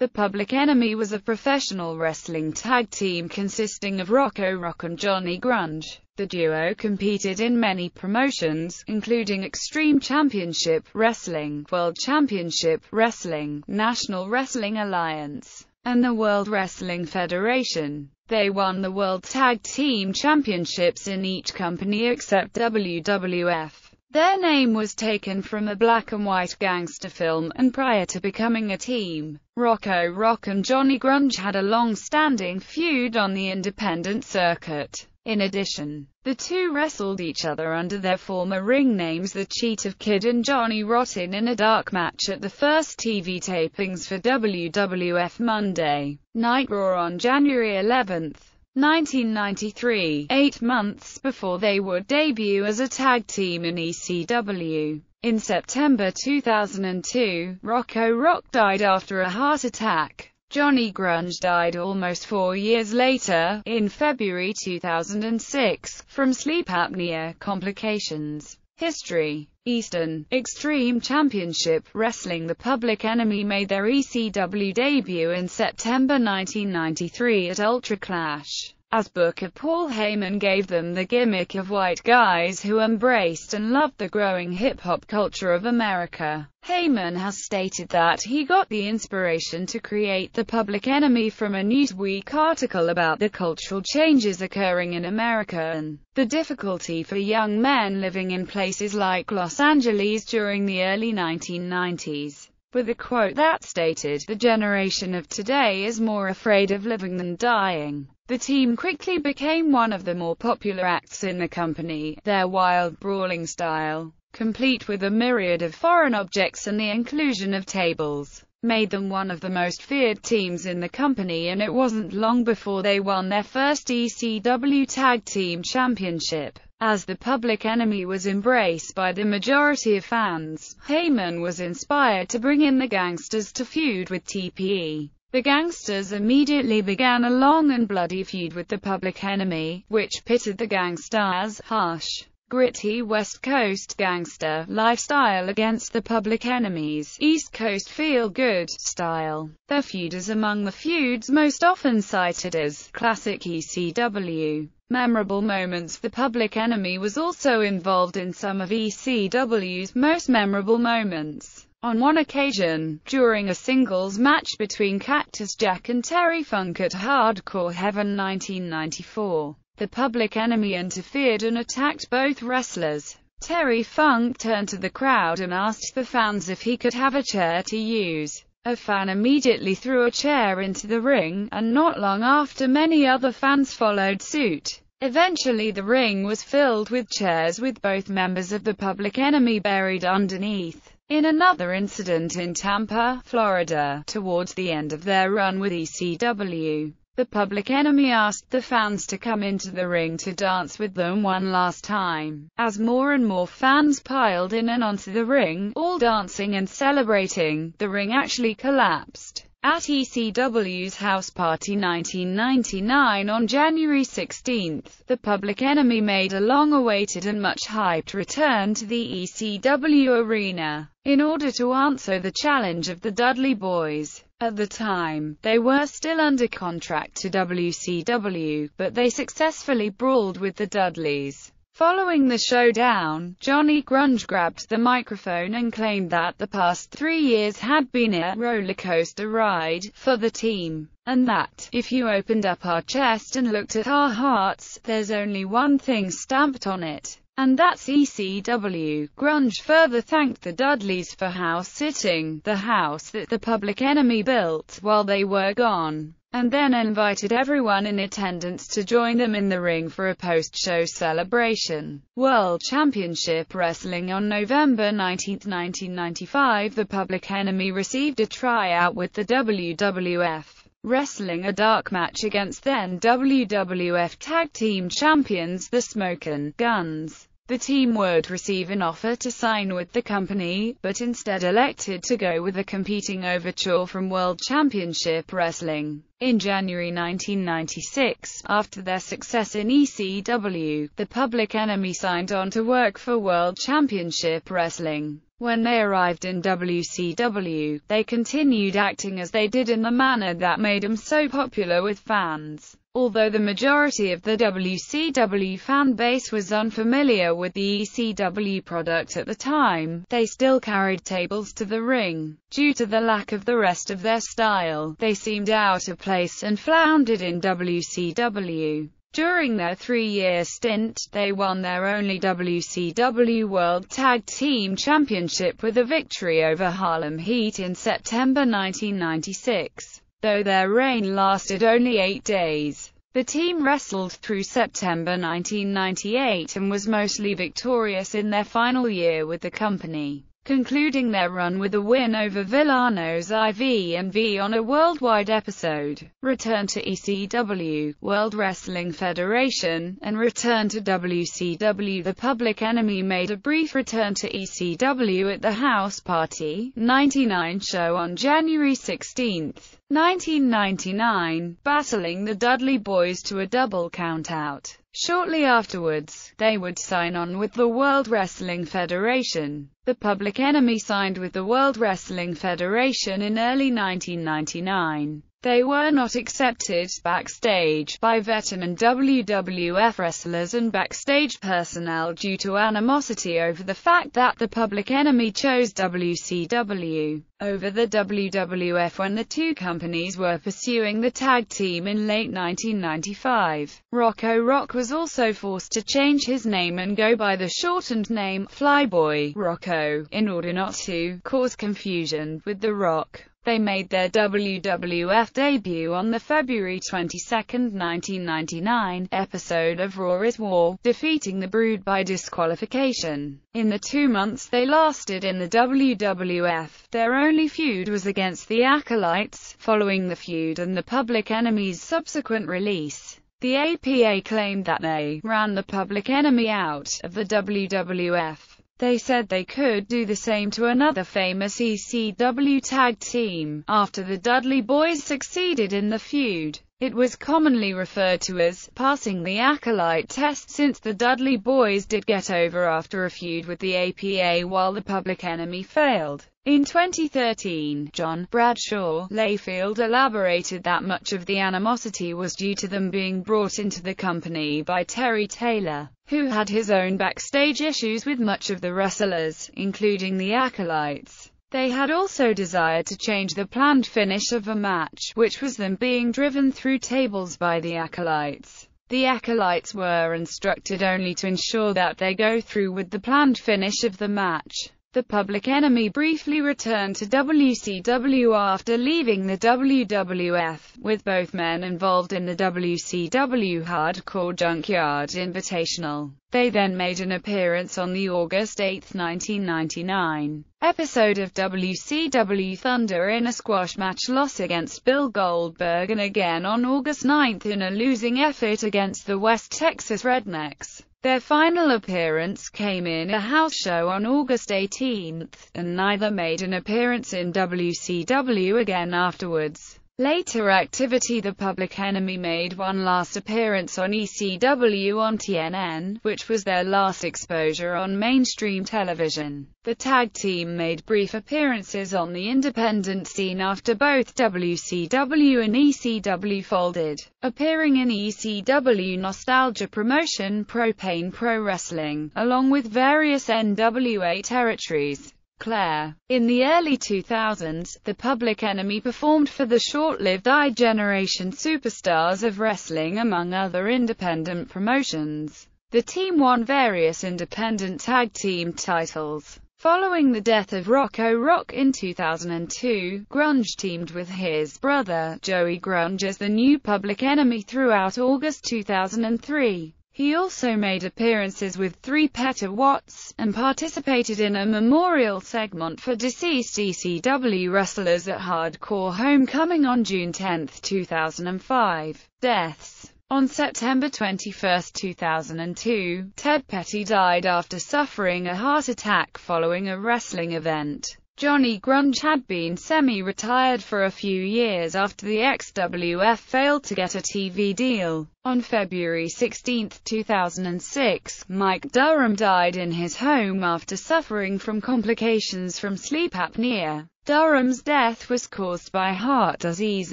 The Public Enemy was a professional wrestling tag team consisting of Rocco Rock and Johnny Grunge. The duo competed in many promotions, including Extreme Championship Wrestling, World Championship Wrestling, National Wrestling Alliance, and the World Wrestling Federation. They won the World Tag Team Championships in each company except WWF. Their name was taken from a black-and-white gangster film, and prior to becoming a team, Rocco Rock and Johnny Grunge had a long-standing feud on the independent circuit. In addition, the two wrestled each other under their former ring names The Cheetah Kid and Johnny Rotten in a dark match at the first TV tapings for WWF Monday Night Raw on January 11th. 1993, eight months before they would debut as a tag team in ECW. In September 2002, Rocco Rock died after a heart attack. Johnny Grunge died almost four years later, in February 2006, from sleep apnea complications history. Eastern Extreme Championship Wrestling The Public Enemy made their ECW debut in September 1993 at Ultra Clash. As Booker Paul Heyman gave them the gimmick of white guys who embraced and loved the growing hip-hop culture of America. Heyman has stated that he got the inspiration to create the Public Enemy from a Newsweek article about the cultural changes occurring in America and the difficulty for young men living in places like Los Angeles during the early 1990s with a quote that stated, the generation of today is more afraid of living than dying. The team quickly became one of the more popular acts in the company, their wild brawling style, complete with a myriad of foreign objects and the inclusion of tables, made them one of the most feared teams in the company and it wasn't long before they won their first ECW Tag Team Championship. As the Public Enemy was embraced by the majority of fans, Heyman was inspired to bring in the Gangsters to feud with TPE. The Gangsters immediately began a long and bloody feud with the Public Enemy, which pitted the Gangsters' harsh, gritty West Coast gangster lifestyle against the Public Enemy's East Coast feel-good style. Their feud is among the feuds most often cited as classic ECW memorable moments. The Public Enemy was also involved in some of ECW's most memorable moments. On one occasion, during a singles match between Cactus Jack and Terry Funk at Hardcore Heaven 1994, the Public Enemy interfered and attacked both wrestlers. Terry Funk turned to the crowd and asked the fans if he could have a chair to use. A fan immediately threw a chair into the ring, and not long after many other fans followed suit. Eventually the ring was filled with chairs with both members of the Public Enemy buried underneath. In another incident in Tampa, Florida, towards the end of their run with ECW, the Public Enemy asked the fans to come into the ring to dance with them one last time, as more and more fans piled in and onto the ring, all dancing and celebrating, the ring actually collapsed. At ECW's House Party 1999 on January 16, the Public Enemy made a long-awaited and much-hyped return to the ECW arena, in order to answer the challenge of the Dudley Boys. At the time, they were still under contract to WCW, but they successfully brawled with the Dudleys. Following the showdown, Johnny Grunge grabbed the microphone and claimed that the past three years had been a rollercoaster ride for the team, and that, if you opened up our chest and looked at our hearts, there's only one thing stamped on it, and that's ECW Grunge further thanked the Dudleys for house-sitting, the house that the Public Enemy built while they were gone, and then invited everyone in attendance to join them in the ring for a post-show celebration. World Championship Wrestling On November 19, 1995 the Public Enemy received a tryout with the WWF wrestling a dark match against then WWF Tag Team Champions The Smokin' Guns. The team would receive an offer to sign with the company, but instead elected to go with a competing overture from World Championship Wrestling. In January 1996, after their success in ECW, the Public Enemy signed on to work for World Championship Wrestling. When they arrived in WCW, they continued acting as they did in the manner that made them so popular with fans. Although the majority of the WCW fan base was unfamiliar with the ECW product at the time, they still carried tables to the ring. Due to the lack of the rest of their style, they seemed out of place and floundered in WCW. During their three-year stint, they won their only WCW World Tag Team Championship with a victory over Harlem Heat in September 1996, though their reign lasted only eight days. The team wrestled through September 1998 and was mostly victorious in their final year with the company concluding their run with a win over Villanos IV and V on a worldwide episode, return to ECW, World Wrestling Federation, and return to WCW. The Public Enemy made a brief return to ECW at the House Party 99 show on January 16, 1999, battling the Dudley Boys to a double countout. Shortly afterwards, they would sign on with the World Wrestling Federation. The Public Enemy signed with the World Wrestling Federation in early 1999. They were not accepted backstage by veteran WWF wrestlers and backstage personnel due to animosity over the fact that the Public Enemy chose WCW over the WWF when the two companies were pursuing the tag team in late 1995. Rocco Rock was also forced to change his name and go by the shortened name Flyboy Rocco in order not to cause confusion with The Rock. They made their WWF debut on the February 22, 1999, episode of Raw is War, defeating The Brood by disqualification. In the two months they lasted in the WWF, their only feud was against the Acolytes, following the feud and the Public Enemy's subsequent release. The APA claimed that they ran the Public Enemy out of the WWF. They said they could do the same to another famous ECW tag team, after the Dudley Boys succeeded in the feud. It was commonly referred to as passing the acolyte test since the Dudley boys did get over after a feud with the APA while the public enemy failed. In 2013, John Bradshaw Layfield elaborated that much of the animosity was due to them being brought into the company by Terry Taylor, who had his own backstage issues with much of the wrestlers, including the acolytes. They had also desired to change the planned finish of a match, which was them being driven through tables by the Acolytes. The Acolytes were instructed only to ensure that they go through with the planned finish of the match. The Public Enemy briefly returned to WCW after leaving the WWF, with both men involved in the WCW Hardcore Junkyard Invitational. They then made an appearance on the August 8, 1999 episode of WCW Thunder in a squash match loss against Bill Goldberg and again on August 9 in a losing effort against the West Texas Rednecks. Their final appearance came in a house show on August 18, and neither made an appearance in WCW again afterwards. Later activity The Public Enemy made one last appearance on ECW on TNN, which was their last exposure on mainstream television. The tag team made brief appearances on the independent scene after both WCW and ECW folded, appearing in ECW nostalgia promotion Propane Pro Wrestling, along with various NWA territories. In the early 2000s, the Public Enemy performed for the short-lived I-Generation Superstars of Wrestling among other independent promotions. The team won various independent tag team titles. Following the death of Rocco Rock in 2002, Grunge teamed with his brother, Joey Grunge as the new Public Enemy throughout August 2003. He also made appearances with three Petter Watts, and participated in a memorial segment for deceased ECW wrestlers at Hardcore Homecoming on June 10, 2005. Deaths on September 21, 2002, Ted Petty died after suffering a heart attack following a wrestling event. Johnny Grunge had been semi-retired for a few years after the XWF failed to get a TV deal. On February 16, 2006, Mike Durham died in his home after suffering from complications from sleep apnea. Durham's death was caused by heart disease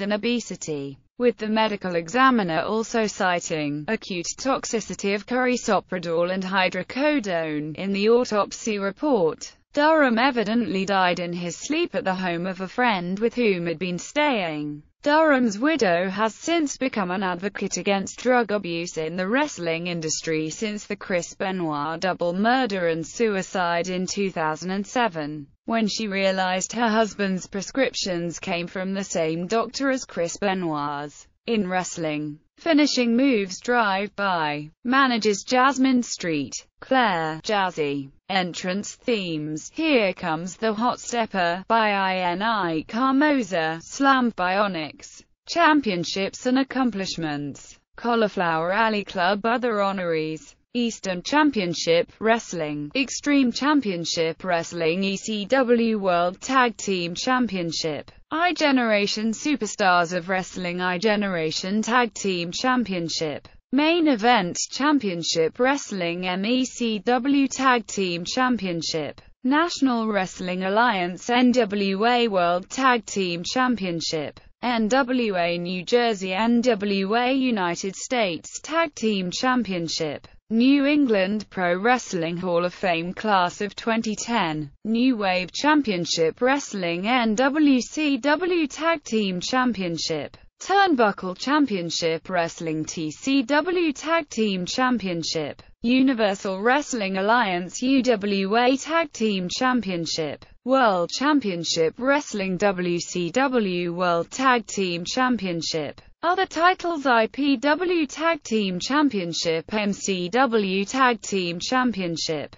and obesity, with the medical examiner also citing acute toxicity of currisoprodol and hydrocodone in the autopsy report. Durham evidently died in his sleep at the home of a friend with whom had been staying. Durham's widow has since become an advocate against drug abuse in the wrestling industry since the Chris Benoit double murder and suicide in 2007, when she realized her husband's prescriptions came from the same doctor as Chris Benoit's. In wrestling, finishing moves drive-by, manages Jasmine Street, Claire, Jazzy, Entrance themes Here Comes the Hot Stepper by INI Carmoza, Slam Bionics, Championships and Accomplishments, Cauliflower Alley Club Other honorees Eastern Championship Wrestling, Extreme Championship Wrestling, ECW World Tag Team Championship, I Generation Superstars of Wrestling, I Generation Tag Team Championship. Main Event Championship Wrestling MECW Tag Team Championship National Wrestling Alliance NWA World Tag Team Championship NWA New Jersey NWA United States Tag Team Championship New England Pro Wrestling Hall of Fame Class of 2010, New Wave Championship Wrestling NWCW Tag Team Championship, Turnbuckle Championship Wrestling TCW Tag Team Championship, Universal Wrestling Alliance UWA Tag Team Championship, World Championship Wrestling WCW World Tag Team Championship. Other titles IPW Tag Team Championship MCW Tag Team Championship